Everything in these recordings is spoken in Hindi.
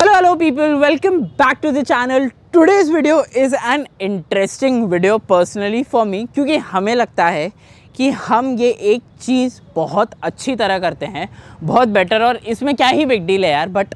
hello hello people welcome back to the channel today's video is an interesting video personally for me क्योंकि हमें लगता है कि हम ये एक चीज़ बहुत अच्छी तरह करते हैं बहुत बेटर और इसमें क्या ही बिग डील है यार but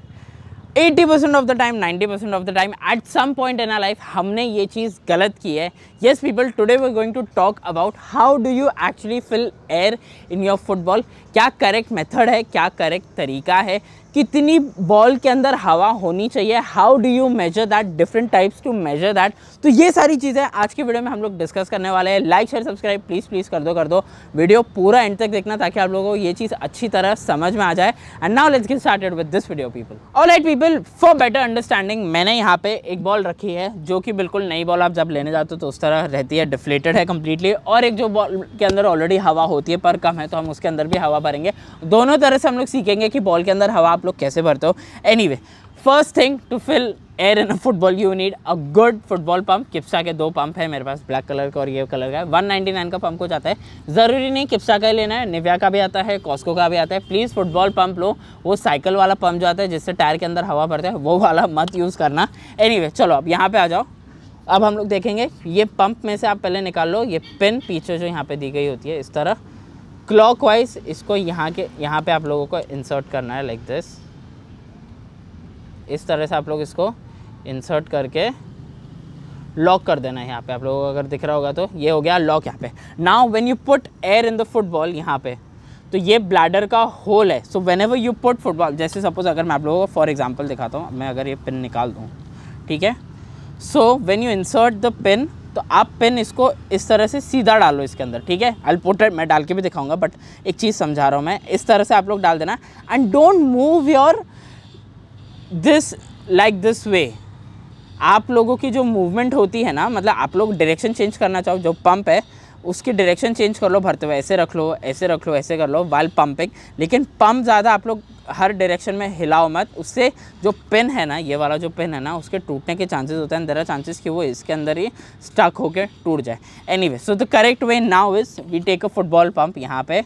80% percent of the time 90% percent of the time at some point in our life हमने ये चीज़ गलत की है yes people today we going to talk about how do you actually fill air in your football क्या करेक्ट मेथड है क्या करेक्ट तरीका है कितनी बॉल के अंदर हवा होनी चाहिए how do you measure that different types to measure that तो ये सारी चीज़ें आज की वीडियो में हम लोग डिस्कस करने वाले हैं like share subscribe please please कर दो कर दो वीडियो पूरा एंड तक देखना ताकि आप लोगों को ये चीज़ अच्छी तरह समझ में आ जाए and now let's get started with this video people all at people for better understanding मैंने यहाँ पे एक बॉल रखी है जो कि बिल्कुल नई बॉल आप जब लेने जाते हो तो उस तरह रहती है डिफ्लेटेड है कम्प्लीटली और एक जो बॉल के अंदर ऑलरेडी हवा होती है पर कम है तो हम उसके अंदर भी हवा भरेंगे दोनों तरह से हम लोग सीखेंगे कि बॉल के अंदर हवा लोग कैसे भरते हो way first thing to fill air in a football you need a good football pump Kipsta के दो पंप है मेरे पास ब्लैक कलर का और ये कलर का वन नाइन्टी नाइन का पंप को जाता है ज़रूरी नहीं किप्सा का लेना है निव्या का भी आता है कॉस्को का भी आता है प्लीज़ फुटबॉल पंप लो वो साइकिल वाला पंप जो आता है जिससे टायर के अंदर हवा भरता है वो वाला मत यूज़ करना एनी anyway, चलो अब यहाँ पर आ जाओ अब हम लोग देखेंगे ये पंप में से आप पहले निकाल लो ये पिन पीछे जो यहाँ पर दी गई होती है इस तरह वाइज इसको यहाँ के यहाँ पे आप लोगों को इंसर्ट करना है लाइक like दिस इस तरह से आप लोग इसको इंसर्ट करके लॉक कर देना है यहाँ पे आप लोगों को अगर दिख रहा होगा तो ये हो गया लॉक यहाँ पे now when you put air in the football यहाँ पे तो ये ब्लैडर का होल है so whenever you put football जैसे सपोज अगर मैं आप लोगों को फॉर एग्जाम्पल दिखाता हूँ मैं अगर ये पिन निकाल दूँ ठीक है so when you insert the pin तो आप पेन इसको इस तरह से सीधा डालो इसके अंदर ठीक है अल्पोटेड मैं डाल के भी दिखाऊंगा बट एक चीज़ समझा रहा हूँ मैं इस तरह से आप लोग डाल देना and don't move your this like this way आप लोगों की जो मूवमेंट होती है ना मतलब आप लोग डायरेक्शन चेंज करना चाहो जो पंप है उसकी डायरेक्शन चेंज कर लो भरते तो हुए ऐसे रख लो ऐसे रख लो ऐसे कर लो वाल पंपिंग लेकिन पंप ज़्यादा आप लोग हर डायरेक्शन में हिलाओ मत उससे जो पेन है ना ये वाला जो पेन है ना उसके टूटने के चांसेस होते हैं दरा चांसेस कि वो इसके अंदर ही स्टक होकर टूट जाए anyway so the correct way now is we take a football pump यहाँ पे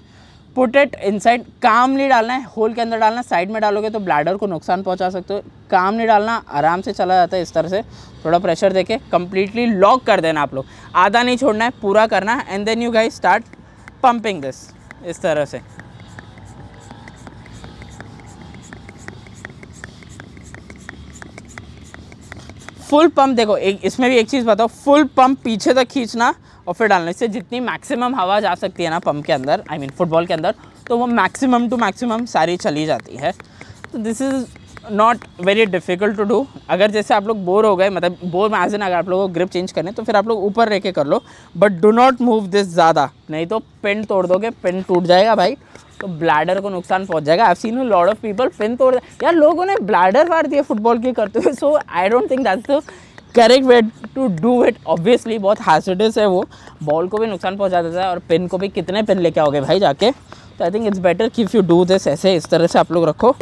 पुटेट इनसाइड नहीं डालना है होल के अंदर डालना साइड में डालोगे तो ब्लैडर को नुकसान पहुंचा सकते हो काम नहीं डालना आराम से चला जाता है इस तरह से थोड़ा प्रेशर देके कम्प्लीटली लॉक कर देना आप लोग आधा नहीं छोड़ना है पूरा करना है and then you guys start pumping this इस तरह से फुल पंप देखो एक इसमें भी एक चीज़ बताओ फुल पंप पीछे तक खींचना और फिर डालना इससे जितनी मैक्सिमम हवा जा सकती है ना पंप के अंदर आई मीन फुटबॉल के अंदर तो वो मैक्सिमम टू मैक्सिमम सारी चली जाती है तो this is not very difficult to do अगर जैसे आप लोग बोर हो गए मतलब बोर में एज अगर आप लोगों को ग्रिप चेंज करने तो फिर आप लोग ऊपर रह के कर लो but do not move this ज़्यादा नहीं तो पेन तोड़ दोगे पेन टूट जाएगा भाई तो ब्लैडर को नुकसान पहुंच जाएगा I seen lot of people pin तोड़ यार लोगों ने ब्लैडर मार दिया फुटबॉल के करते हुए so I don't think that's the correct way to do it obviously बहुत हैजडस है वो बॉल को भी नुकसान पहुँचा देता है और पिन को भी कितने पिन लेके आओगे भाई जाके तो आई थिंक इट्स बेटर कि इफ़ यू डू दिस ऐसे इस तरह से आप लोग रखो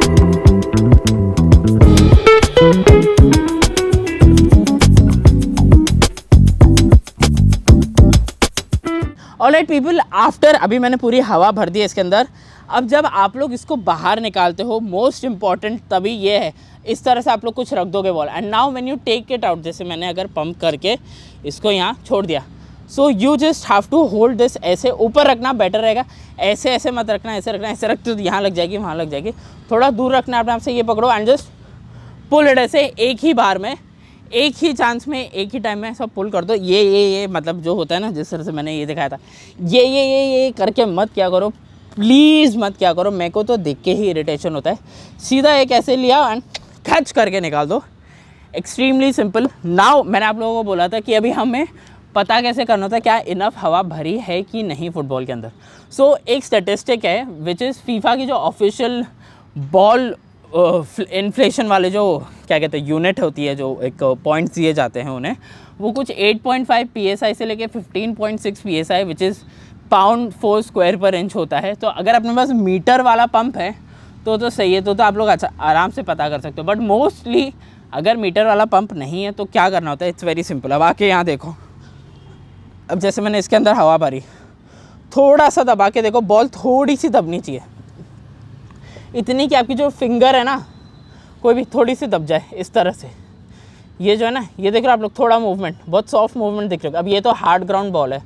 ऑल राइट पीपल आफ्टर अभी मैंने पूरी हवा भर दी है इसके अंदर अब जब आप लोग इसको बाहर निकालते हो मोस्ट इम्पॉर्टेंट तभी ये है इस तरह से आप लोग कुछ रख दोगे ball and now when you take it out जैसे मैंने अगर पंप करके इसको यहाँ छोड़ दिया so you just have to hold this ऐसे ऊपर रखना बेटर रहेगा ऐसे ऐसे मत रखना ऐसे रखना ऐसे रखते तो यहाँ लग जाएगी वहाँ लग जाएगी थोड़ा दूर रखना अपने आप से ये पकड़ो एंड जस्ट पुल इट ऐसे एक ही बार में एक ही चांस में एक ही टाइम में सब पुल कर दो ये ये ये मतलब जो होता है ना जिस तरह से मैंने ये दिखाया था ये ये ये ये करके मत क्या करो प्लीज़ मत क्या करो मेरे को तो देख के ही इरिटेशन होता है सीधा एक ऐसे लिया एंड खच करके निकाल दो एक्सट्रीमली सिंपल नाव मैंने आप लोगों को बोला था कि अभी हमें पता कैसे करना था क्या इनफ हवा भरी है कि नहीं फुटबॉल के अंदर सो so, एक स्टेटिस्टिक है विच इज़ फीफा की जो ऑफिशियल बॉल इन्फ्लेशन वाले जो क्या कहते हैं यूनिट होती है जो एक पॉइंट्स दिए जाते हैं उन्हें वो कुछ 8.5 पॉइंट से लेके 15.6 six which is pound four square per inch होता है तो अगर अपने पास मीटर वाला पंप है तो तो सही है तो तो आप लोग अच्छा आराम से पता कर सकते हो बट मोस्टली अगर मीटर वाला पंप नहीं है तो क्या करना होता है इट्स वेरी सिंपल अब आके यहाँ देखो अब जैसे मैंने इसके अंदर हवा भरी थोड़ा सा दबा के देखो बॉल थोड़ी सी दबनी चाहिए इतनी कि आपकी जो फिंगर है ना कोई भी थोड़ी सी दब जाए इस तरह से ये जो है ना ये देख रहे हो आप लोग थोड़ा मूवमेंट बहुत सॉफ्ट मूवमेंट देख रहे हो अब ये तो हार्ड ग्राउंड बॉल है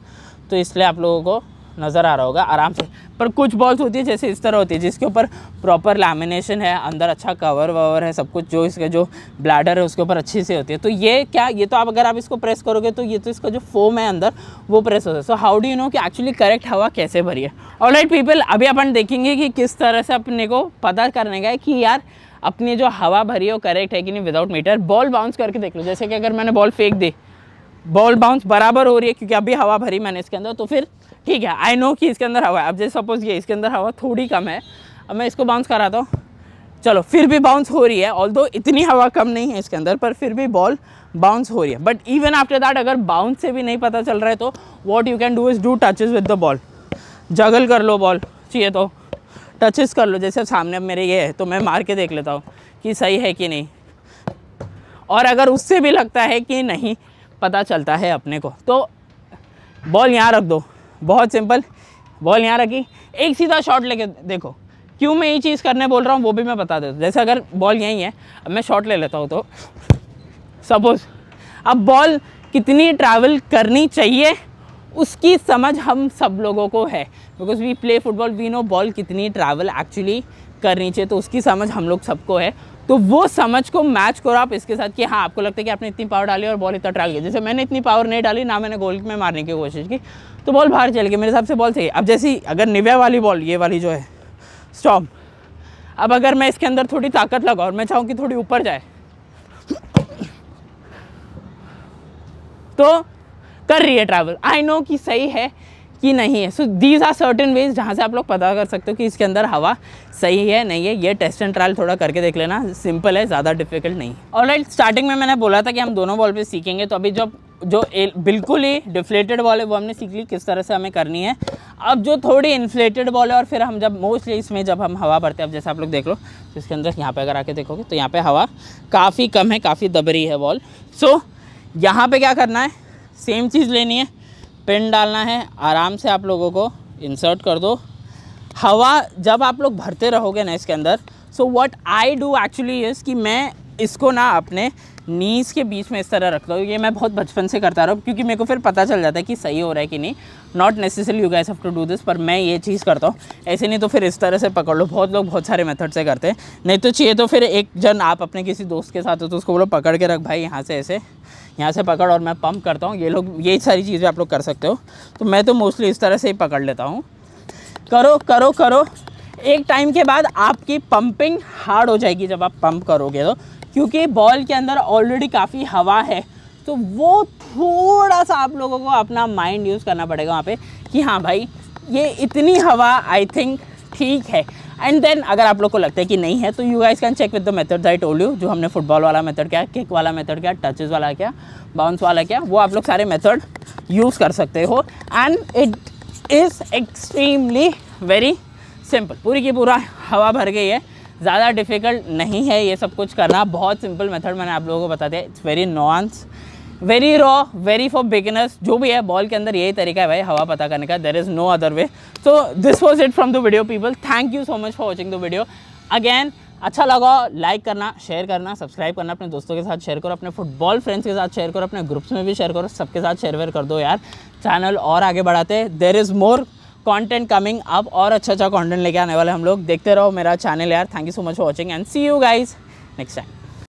तो इसलिए आप लोगों को नज़र आ रहा होगा आराम से पर कुछ बॉल्स होती है जैसे इस तरह होती है जिसके ऊपर प्रॉपर लैमिनेशन है अंदर अच्छा कवर ववर है सब कुछ जो इसका जो ब्लैडर है उसके ऊपर अच्छी से होती है तो ये क्या ये तो आप अगर आप इसको प्रेस करोगे तो ये तो इसका जो फोम है अंदर वो प्रेस होता है so how do you know कि एक्चुअली करेक्ट हवा कैसे भरी है ऑल पीपल अभी अपन देखेंगे कि किस तरह से अपने को पता करने का है कि यार अपनी जो हवा भरी है वो करेक्ट है कि नहीं विदाउट मीटर बॉल बाउंस करके देख लो जैसे कि अगर मैंने बॉल फेंक दी बॉल बाउंस बराबर हो रही है क्योंकि अभी हवा भरी मैंने इसके अंदर तो फिर ठीक है आई नो कि इसके अंदर हवा है अब जैसे सपोज ये इसके अंदर हवा थोड़ी कम है अब मैं इसको बाउंस कराता हूँ चलो फिर भी बाउंस हो रही है ऑल इतनी हवा कम नहीं है इसके अंदर पर फिर भी बॉल बाउंस हो रही है बट इवन आफ्टर दैट अगर बाउंस से भी नहीं पता चल रहा है तो what you can do is do touches with the ball juggle कर लो बॉल चाहिए तो टचेस कर लो जैसे सामने अब मेरे ये है तो मैं मार के देख लेता हूँ कि सही है कि नहीं और अगर उससे भी लगता है कि नहीं पता चलता है अपने को तो बॉल यहाँ रख दो बहुत सिंपल बॉल यहाँ रखी एक सीधा शॉट लेके देखो क्यों मैं ये चीज़ करने बोल रहा हूँ वो भी मैं बता देता जैसे अगर बॉल यहीं है अब मैं शॉट ले लेता हूँ तो सपोज़ अब बॉल कितनी ट्रैवल करनी चाहिए उसकी समझ हम सब लोगों को है because we play football we know ball कितनी ट्रैवल एक्चुअली करनी चाहिए तो उसकी समझ हम लोग सबको है तो वो समझ को मैच करो आप इसके साथ कि हाँ आपको लगता है कि आपने इतनी पावर डाली और बॉल इतना ट्रैवल किया जैसे मैंने इतनी पावर नहीं डाली ना मैंने गोल में मारने की कोशिश की तो बॉल बाहर चल गई मेरे हिसाब से बॉल सही अब जैसी अगर निव्या वाली बॉल ये वाली जो है स्टॉप अब अगर मैं इसके अंदर थोड़ी ताकत लगाऊँ और मैं चाहूँ कि थोड़ी ऊपर जाए तो कर रही है ट्रैवल आई नो कि सही है कि नहीं है so these are certain ways जहाँ से आप लोग पता कर सकते हो कि इसके अंदर हवा सही है नहीं है ये टेस्ट एंड ट्रायल थोड़ा करके देख लेना सिंपल है ज़्यादा डिफिकल्ट नहीं और राइट स्टार्टिंग में मैंने बोला था कि हम दोनों बॉल पे सीखेंगे तो अभी जब जो बिल्कुल ही डिफ्लेटेड बॉल है वो हमने सीख ली किस तरह से हमें करनी है अब जो थोड़ी इन्फ्लेटेड बॉल है और फिर हम जब मोस्टली इसमें जब हम हवा भरते हैं अब जैसे आप लोग देख लो तो इसके अंदर यहाँ पर अगर आके देखोगे तो यहाँ पर हवा काफ़ी कम है काफ़ी दबरी है बॉल सो यहाँ पर क्या करना है सेम चीज़ लेनी है पेन डालना है आराम से आप लोगों को इंसर्ट कर दो हवा जब आप लोग भरते रहोगे ना इसके अंदर so what I do actually is कि मैं इसको ना अपने नीज़ के बीच में इस तरह रख लो ये मैं बहुत बचपन से करता रहा हूँ क्योंकि मेरे को फिर पता चल जाता है कि सही हो रहा है कि नहीं not necessary you guys have to do this पर मैं ये चीज़ करता हूँ ऐसे नहीं तो फिर इस तरह से पकड़ लो बहुत लोग बहुत सारे मेथड से करते हैं नहीं तो चाहिए तो फिर एक जन आप अपने किसी दोस्त के साथ हो तो उसको बोलो पकड़ के रख भाई यहाँ से ऐसे यहाँ से पकड़ और मैं पम्प करता हूँ ये लोग ये सारी चीज़ें आप लोग कर सकते हो तो मैं तो मोस्टली इस तरह से ही पकड़ लेता हूँ करो करो करो एक टाइम के बाद आपकी पंपिंग हार्ड हो जाएगी जब आप पंप करोगे तो क्योंकि बॉल के अंदर ऑलरेडी काफ़ी हवा है तो वो थोड़ा सा आप लोगों को अपना माइंड यूज़ करना पड़ेगा वहाँ पे कि हाँ भाई ये इतनी हवा आई थिंक ठीक है एंड देन अगर आप लोग को लगता है कि नहीं है तो you guys can check with the method I all you जो हमने फुटबॉल वाला मेथड क्या किक वाला मेथड क्या टचेज वाला क्या बाउंस वाला क्या वो आप लोग सारे मेथड यूज़ कर सकते हो and it is extremely very simple पूरी की पूरा हवा भर गई है ज़्यादा डिफ़िकल्ट नहीं है ये सब कुछ करना बहुत सिंपल मेथड मैंने आप लोगों को बता दिया it's very nonce very raw very for beginners जो भी है बॉल के अंदर यही तरीका है भाई हवा पता करने का there is no other way so this was it from the video people thank you so much for watching the video again अच्छा लगा लाइक करना शेयर करना सब्सक्राइब करना अपने दोस्तों के साथ शेयर करो अपने फुटबॉल फ्रेंड्स के साथ शेयर करो अपने ग्रुप्स में भी शेयर करो सबके साथ शेयर वेयर कर दो यार चैनल और आगे बढ़ाते there is more content coming अब और अच्छा अच्छा कंटेंट लेके आने वाले हम लोग देखते रहो मेरा चैनल यार thank you so much for watching and see you guys next time